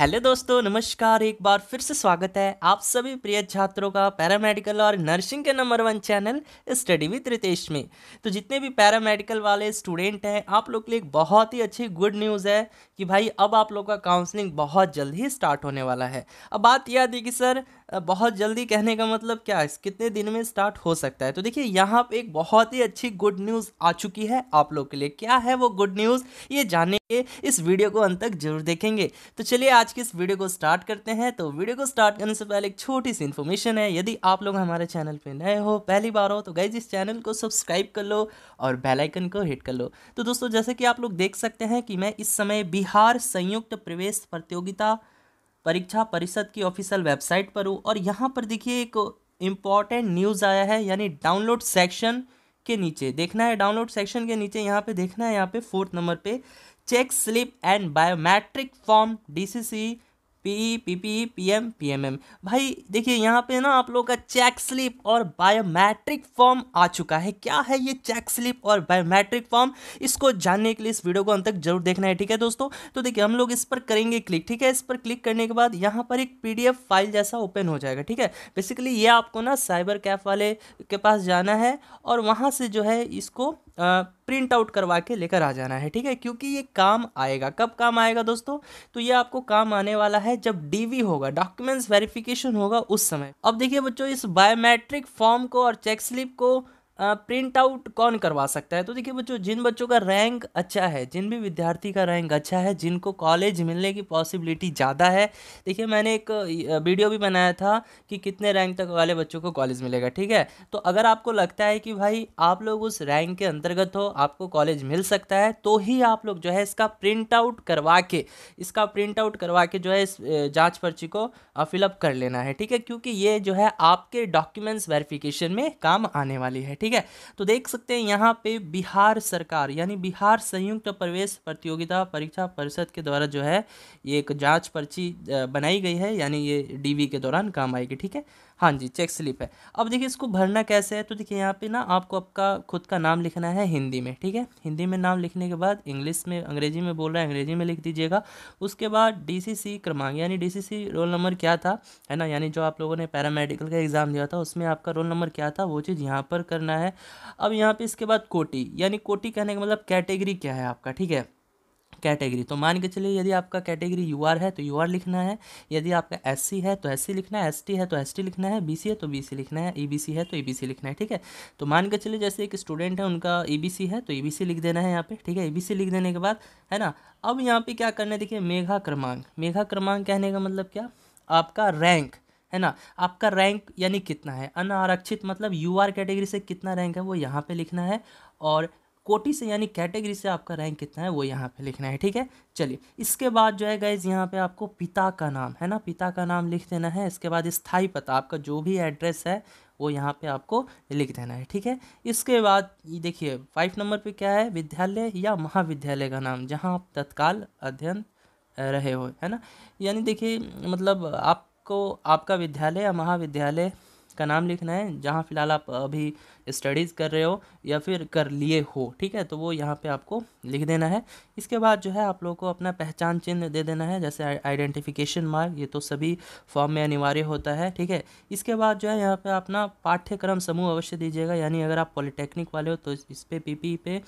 hello दोस्तों नमस्कार एक बार फिर से स्वागत है आप सभी प्रिय छात्रों का पैरामेडिकल और नर्सिंग के number one channel study with Ritesh में तो जितने भी पैरामेडिकल वाले स्टूडेंट हैं आप लोग के लिए एक बहुत ही अच्छी गुड न्यूज़ है कि भाई अब आप लोग का काउंसलिंग बहुत जल्द ही स्टार्ट होने वाला है अब बात यह थी कि सर बहुत जल्दी कहने का मतलब क्या है कितने दिन में स्टार्ट हो सकता है तो देखिए यहाँ पे एक बहुत ही अच्छी गुड न्यूज़ आ चुकी है आप लोग के लिए क्या है वो गुड न्यूज़ ये जानने के इस वीडियो को अंत तक जरूर देखेंगे तो चलिए आज की इस वीडियो को स्टार्ट करते हैं तो वीडियो को स्टार्ट करने से पहले एक छोटी सी इन्फॉर्मेशन है यदि आप लोग हमारे चैनल पर नए हो पहली बार हो तो गाइज इस चैनल को सब्सक्राइब कर लो और बेलाइकन को हिट कर लो तो दोस्तों जैसे कि आप लोग देख सकते हैं कि मैं इस समय बिहार संयुक्त प्रवेश प्रतियोगिता परीक्षा परिषद की ऑफिशियल वेबसाइट पर हूँ और यहाँ पर देखिए एक इम्पॉर्टेंट न्यूज़ आया है यानी डाउनलोड सेक्शन के नीचे देखना है डाउनलोड सेक्शन के नीचे यहाँ पे देखना है यहाँ पे फोर्थ नंबर पे check slip and biometric form DCC P P P P M P M M भाई देखिए यहाँ पे ना आप लोगों का चेक स्लिप और बायोमेट्रिक फॉर्म आ चुका है क्या है ये चेक स्लिप और बायोमेट्रिक फॉर्म इसको जानने के लिए इस वीडियो को अंत तक जरूर देखना है ठीक है दोस्तों तो देखिए हम लोग इस पर करेंगे क्लिक ठीक है इस पर क्लिक करने के बाद यहाँ पर एक पी फाइल जैसा ओपन हो जाएगा ठीक है बेसिकली ये आपको ना साइबर कैफ वाले के पास जाना है और वहाँ से जो है इसको प्रिंट आउट करवा के लेकर आ जाना है ठीक है क्योंकि ये काम आएगा कब काम आएगा दोस्तों तो ये आपको काम आने वाला है जब डीवी होगा डॉक्यूमेंट्स वेरिफिकेशन होगा उस समय अब देखिए बच्चों इस बायोमेट्रिक फॉर्म को और चेक स्लिप को प्रिंट आउट कौन करवा सकता है तो देखिए बच्चों जिन बच्चों का रैंक अच्छा है जिन भी विद्यार्थी का रैंक अच्छा है जिनको कॉलेज मिलने की पॉसिबिलिटी ज़्यादा है देखिए मैंने एक वीडियो भी बनाया था कि कितने रैंक तक वाले बच्चों को कॉलेज मिलेगा ठीक है तो अगर आपको लगता है कि भाई आप लोग उस रैंक के अंतर्गत हो आपको कॉलेज मिल सकता है तो ही आप लोग जो है इसका प्रिंट आउट करवा के इसका प्रिंट आउट करवा के जो है इस जाँच पर्ची को फिलअप कर लेना है ठीक है क्योंकि ये जो है आपके डॉक्यूमेंट्स वेरिफिकेशन में काम आने वाली है ठीक ठीक है तो देख सकते हैं यहाँ पे बिहार सरकार यानी बिहार संयुक्त प्रवेश प्रतियोगिता परीक्षा परिषद के द्वारा जो है ये एक जांच पर्ची बनाई गई है यानी ये डीवी के दौरान काम आएगी ठीक है हाँ जी चेक स्लिप है अब देखिए इसको भरना कैसे है तो देखिए यहाँ पे ना आपको आपका खुद का नाम लिखना है हिंदी में ठीक है हिंदी में नाम लिखने के बाद इंग्लिश में अंग्रेजी में बोल रहा है अंग्रेजी में लिख दीजिएगा उसके बाद डीसीसी क्रमांक यानी डीसीसी रोल नंबर क्या था है ना यानी जो आप लोगों ने पैरामेडिकल का एग्ज़ाम दिया था उसमें आपका रोल नंबर क्या था वो चीज़ यहाँ पर करना करना है अब यहाँ पे इसके बाद कोटी यानी कोटी कहने का मतलब कैटेगरी क्या है आपका ठीक है कैटेगरी तो मान के चलिए यदि आपका कैटेगरी यू आर है तो यू आर लिखना है यदि आपका एस सी है तो एस सी लिखना है एस टी है तो एस टी लिखना है बी सी है तो बी सी लिखना है ई बी सी है तो ई बी सी लिखना है ठीक है तो मान के चलिए जैसे एक स्टूडेंट है उनका ई बी सी है तो ई बी सी लिख देना है यहाँ पे ठीक है ई बी सी लिख देने के बाद है ना अब यहाँ पे क्या करना है देखिए मेघा क्रमांक मेघा क्रमांक कहने का मतलब क्या आपका रैंक है ना आपका रैंक यानी कितना है अनारक्षित मतलब यू आर कैटेगरी से कितना रैंक है वो यहाँ पे लिखना है और कोटी से यानी कैटेगरी से आपका रैंक कितना है वो यहाँ पे लिखना है ठीक है चलिए इसके बाद जो है गाइज यहाँ पे आपको पिता का नाम है ना पिता का नाम लिख देना है इसके बाद स्थाई पता आपका जो भी एड्रेस है वो यहाँ पे आपको लिख देना है ठीक है इसके बाद देखिए फाइव नंबर पे क्या है विद्यालय या महाविद्यालय का नाम जहाँ आप तत्काल अध्ययन रहे हो है ना यानी देखिए मतलब आप आपको आपका विद्यालय या महाविद्यालय का नाम लिखना है जहाँ फ़िलहाल आप अभी स्टडीज़ कर रहे हो या फिर कर लिए हो ठीक है तो वो यहाँ पे आपको लिख देना है इसके बाद जो है आप लोगों को अपना पहचान चिन्ह दे देना है जैसे आइडेंटिफिकेशन मार्क ये तो सभी फॉर्म में अनिवार्य होता है ठीक है इसके बाद जो है यहाँ पे अपना पाठ्यक्रम समूह अवश्य दीजिएगा यानी अगर आप पॉलिटेक्निक वाले हो तो इस पर पी पी पे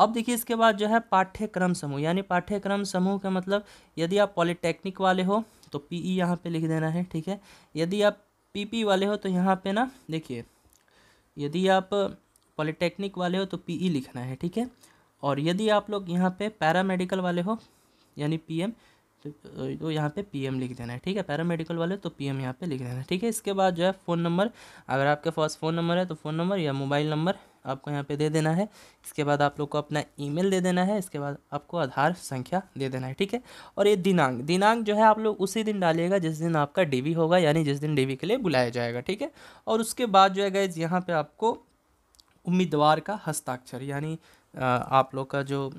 अब देखिए इसके बाद जो है पाठ्यक्रम समूह यानी पाठ्यक्रम समूह का मतलब यदि आप पॉलिटेक्निक वाले हो तो पी ई e यहाँ पर लिख देना है ठीक है यदि आप पी पी वाले हो तो यहाँ पे ना देखिए यदि आप पॉलिटेक्निक वाले हो तो पी ई e लिखना है ठीक है और यदि आप लोग यहाँ पे पैरामेडिकल वाले हो यानी पी एम तो, तो, यहाँ पे पीएम लिख देना है ठीक है पैरामेडिकल वाले तो पीएम यहाँ पर लिख देना है ठीक है इसके बाद जो है फ़ोन नंबर अगर आपके पास फ़ोन नंबर है तो फ़ोन नंबर या मोबाइल नंबर आपको यहाँ पे दे देना है इसके बाद आप लोग को अपना ईमेल दे देना है इसके बाद आपको आधार संख्या दे देना है ठीक है और ये दिनांक दिनांक जो है आप लोग उसी दिन डालिएगा जिस दिन आपका डीवी होगा यानी जिस दिन डीवी के लिए बुलाया जाएगा ठीक है और उसके बाद जो है गैज यहाँ पर आपको उम्मीदवार का हस्ताक्षर यानी आप लोग का जो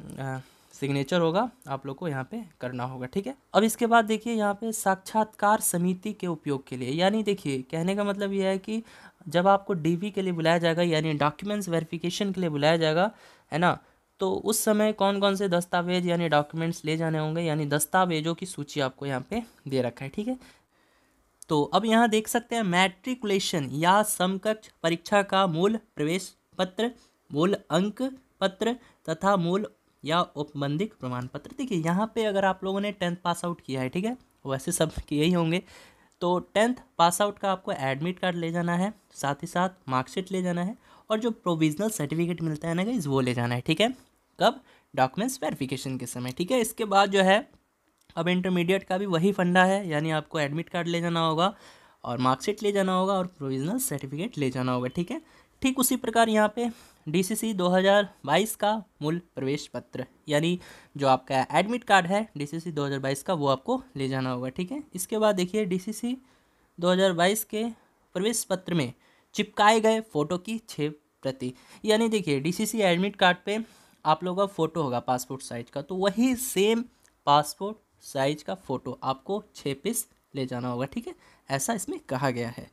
सिग्नेचर होगा आप लोग को यहाँ पे करना होगा ठीक है अब इसके बाद देखिए यहाँ पे साक्षात्कार समिति के उपयोग के लिए यानी देखिए कहने का मतलब यह है कि जब आपको डीवी के लिए बुलाया जाएगा यानी डॉक्यूमेंट्स वेरिफिकेशन के लिए बुलाया जाएगा है ना तो उस समय कौन कौन से दस्तावेज यानी डॉक्यूमेंट्स ले जाने होंगे यानी दस्तावेजों की सूची आपको यहाँ पे दे रखा है ठीक है तो अब यहाँ देख सकते हैं मैट्रिकुलेशन या समकक्ष परीक्षा का मूल प्रवेश पत्र मूल अंक पत्र तथा मूल या उपबंधिक प्रमाण पत्र देखिए यहाँ पे अगर आप लोगों ने टेंथ पास आउट किया है ठीक है वैसे सब ही होंगे तो टेंथ पास आउट का आपको एडमिट कार्ड ले जाना है साथ ही साथ मार्कशीट ले जाना है और जो प्रोविजनल सर्टिफिकेट मिलता है ना गाइज वो ले जाना है ठीक है कब डॉक्यूमेंट्स वेरिफिकेशन के समय ठीक है इसके बाद जो है अब इंटरमीडिएट का भी वही फंडा है यानी आपको एडमिट कार्ड ले जाना होगा और मार्कशीट ले जाना होगा और प्रोविजनल सर्टिफिकेट ले जाना होगा ठीक है ठीक उसी प्रकार यहाँ पे डीसीसी 2022 का मूल प्रवेश पत्र यानी जो आपका एडमिट कार्ड है डीसीसी 2022 का वो आपको ले जाना होगा ठीक है इसके बाद देखिए डीसीसी 2022 के प्रवेश पत्र में चिपकाए गए फ़ोटो की छः प्रति यानी देखिए डीसीसी एडमिट कार्ड पे आप लोगों का फ़ोटो होगा पासपोर्ट साइज़ का तो वही सेम पासपोर्ट साइज का फ़ोटो आपको छः पीस ले जाना होगा ठीक है ऐसा इसमें कहा गया है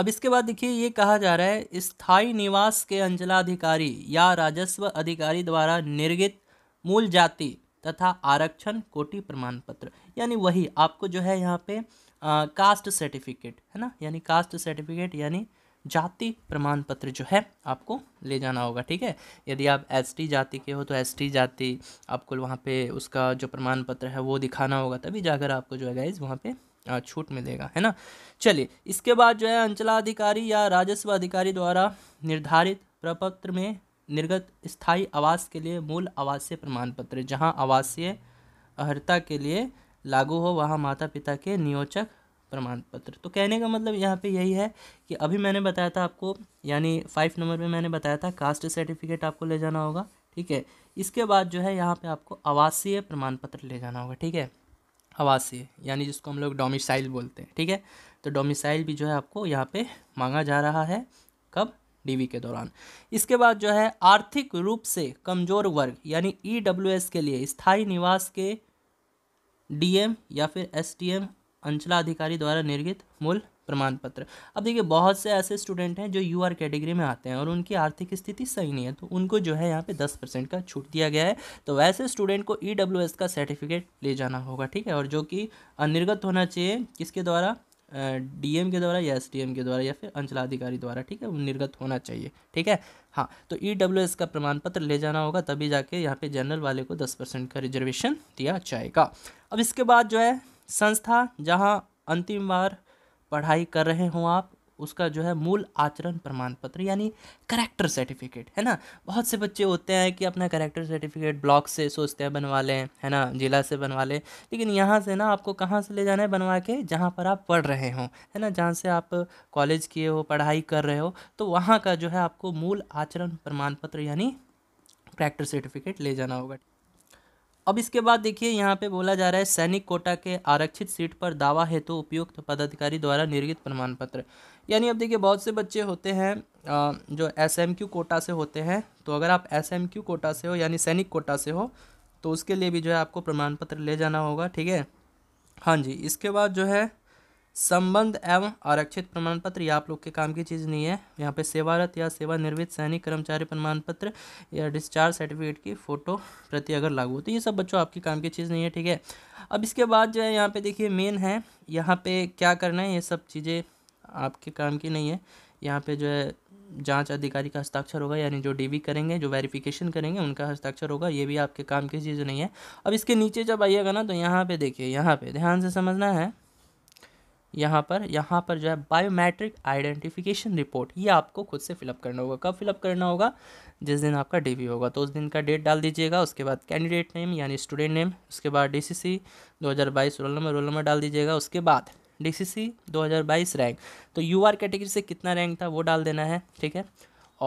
अब इसके बाद देखिए ये कहा जा रहा है स्थाई निवास के अंचलाधिकारी या राजस्व अधिकारी द्वारा निर्गित मूल जाति तथा आरक्षण कोटि प्रमाण पत्र यानी वही आपको जो है यहाँ पे आ, कास्ट सर्टिफिकेट है ना यानी कास्ट सर्टिफिकेट यानी जाति प्रमाण पत्र जो है आपको ले जाना होगा ठीक है यदि आप एस टी जाति के हो तो एस टी जाति आपको वहाँ पे उसका जो प्रमाण पत्र है वो दिखाना होगा तभी जाकर आपको जो है गाइज वहाँ पे छूट मिलेगा है ना चलिए इसके बाद जो है अंचलाधिकारी या राजस्व अधिकारी द्वारा निर्धारित प्रपत्र में निर्गत स्थायी आवास के लिए मूल आवासीय प्रमाण पत्र जहाँ आवासीय अर्ता के लिए लागू हो वहाँ माता पिता के नियोजक प्रमाण पत्र तो कहने का मतलब यहाँ पे यही है कि अभी मैंने बताया था आपको यानी फाइव नंबर में मैंने बताया था कास्ट सर्टिफिकेट आपको ले जाना होगा ठीक है इसके बाद जो है यहाँ पे आपको आवासीय प्रमाण पत्र ले जाना होगा ठीक है आवासीय यानी जिसको हम लोग डोमिसाइल बोलते हैं ठीक है तो डोमिसाइल भी जो है आपको यहाँ पे मांगा जा रहा है कब डीवी के दौरान इसके बाद जो है आर्थिक रूप से कमज़ोर वर्ग यानी ईडब्ल्यूएस e के लिए स्थायी निवास के डीएम या फिर एसटीएम अंचलाधिकारी द्वारा निर्गित मूल प्रमाण पत्र अब देखिए बहुत से ऐसे स्टूडेंट हैं जो यू आर कैटेगरी में आते हैं और उनकी आर्थिक स्थिति सही नहीं है तो उनको जो है यहाँ पे दस परसेंट का छूट दिया गया है तो वैसे स्टूडेंट को ई डब्ल्यू एस का सर्टिफिकेट ले जाना होगा ठीक है और जो कि निर्गत होना चाहिए किसके द्वारा डीएम के द्वारा या एसडीएम के द्वारा या फिर अंचलाधिकारी द्वारा ठीक है निर्गत होना चाहिए ठीक है हाँ तो ई डब्ल्यू एस का प्रमाण पत्र ले जाना होगा तभी जाके यहाँ पे जनरल वाले को दस परसेंट का रिजर्वेशन दिया जाएगा अब इसके बाद जो है संस्था जहाँ अंतिम बार पढ़ाई कर रहे हों आप उसका जो है मूल आचरण प्रमाण पत्र यानी करेक्टर सर्टिफिकेट है ना बहुत से बच्चे होते हैं कि अपना करेक्टर सर्टिफिकेट ब्लॉक से सोचते हैं बनवा लें है ना जिला से बनवा लें लेकिन यहाँ से ना आपको कहाँ से ले जाना है बनवा के जहाँ पर आप पढ़ रहे हों है ना जहाँ से आप कॉलेज किए हो पढ़ाई कर रहे हो तो वहाँ का जो है आपको मूल आचरण प्रमाण पत्र यानी करेक्टर सर्टिफिकेट ले जाना होगा अब इसके बाद देखिए यहाँ पे बोला जा रहा है सैनिक कोटा के आरक्षित सीट पर दावा हेतु तो उपयुक्त पदाधिकारी द्वारा निर्गित प्रमाण पत्र यानी अब देखिए बहुत से बच्चे होते हैं जो एस एम क्यू कोटा से होते हैं तो अगर आप एस एम क्यू कोटा से हो यानी सैनिक कोटा से हो तो उसके लिए भी जो है आपको प्रमाण पत्र ले जाना होगा ठीक है हाँ जी इसके बाद जो है संबंध एवं आरक्षित प्रमाण पत्र ये आप लोग के काम की चीज़ नहीं है यहाँ पे सेवारत या सेवानिर्वृत सैनिक कर्मचारी प्रमाण पत्र या डिस्चार्ज सर्टिफिकेट की फ़ोटो प्रति अगर लागू हो तो ये सब बच्चों आपकी काम की चीज़ नहीं है ठीक है अब इसके बाद जो है यहाँ पे देखिए मेन है यहाँ पे क्या करना है ये सब चीज़ें आपके काम की नहीं है यहाँ पे जो है जांच अधिकारी का हस्ताक्षर होगा यानी जो डीवी करेंगे जो वेरिफिकेशन करेंगे उनका हस्ताक्षर होगा ये भी आपके काम की चीज़ नहीं है अब इसके नीचे जब आइएगा ना तो यहाँ पे देखिए यहाँ पे ध्यान से समझना है यहाँ पर यहाँ पर जो है बायोमेट्रिक आइडेंटिफिकेशन रिपोर्ट ये आपको खुद से फिलअप करना होगा कब फिलअप करना होगा जिस दिन आपका डी होगा तो उस दिन का डेट डाल दीजिएगा उसके बाद कैंडिडेट नेम यानी स्टूडेंट नेम उसके बाद डी सी सी दो हज़ार बाईस रोल नंबर रोल नंबर डाल दीजिएगा उसके बाद डी सी सी दो हज़ार बाईस रैंक तो यू आर कैटेगरी से कितना रैंक था वो डाल देना है ठीक है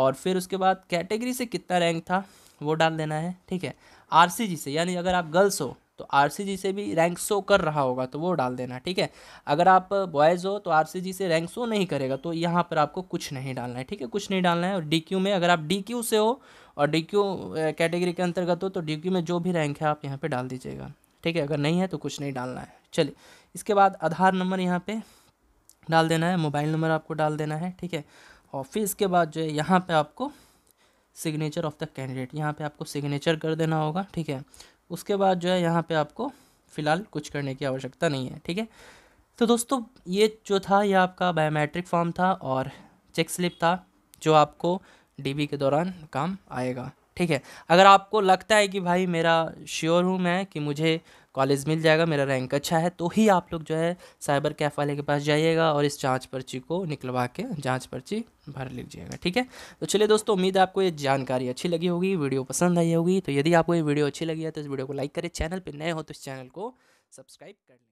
और फिर उसके बाद कैटेगरी से कितना रैंक था वो डाल देना है ठीक है आर सी जी से यानी अगर आप गर्ल्स हो तो आर से भी रैंक शो कर रहा होगा तो वो डाल देना ठीक है अगर आप बॉयज़ हो तो आर से रैंक शो नहीं करेगा तो यहाँ पर आपको कुछ नहीं डालना है ठीक है कुछ नहीं डालना है और डी में अगर आप डी से हो और डी कैटेगरी के अंतर्गत हो तो डी में जो भी रैंक है आप यहाँ पर डाल दीजिएगा ठीक है अगर नहीं है तो कुछ नहीं डालना है चलिए इसके बाद आधार नंबर यहाँ पर डाल देना है मोबाइल नंबर आपको डाल देना है ठीक है और फिर इसके बाद जो है यहाँ पर आपको सिग्नेचर ऑफ द कैंडिडेट यहाँ पे आपको सिग्नेचर कर देना होगा ठीक है उसके बाद जो है यहाँ पे आपको फ़िलहाल कुछ करने की आवश्यकता नहीं है ठीक है तो दोस्तों ये जो था ये आपका बायोमेट्रिक फॉर्म था और चेक स्लिप था जो आपको डीबी के दौरान काम आएगा ठीक है अगर आपको लगता है कि भाई मेरा श्योर हूँ मैं कि मुझे कॉलेज मिल जाएगा मेरा रैंक अच्छा है तो ही आप लोग जो है साइबर कैफ़ वाले के पास जाइएगा और इस जांच पर्ची को निकलवा के जांच पर्ची भर लीजिएगा ठीक है तो चलिए दोस्तों उम्मीद आपको ये जानकारी अच्छी लगी होगी वीडियो पसंद आई होगी तो यदि आपको ये वीडियो अच्छी लगी है तो इस वीडियो को लाइक करें चैनल पर नए हो तो इस चैनल को सब्सक्राइब कर लें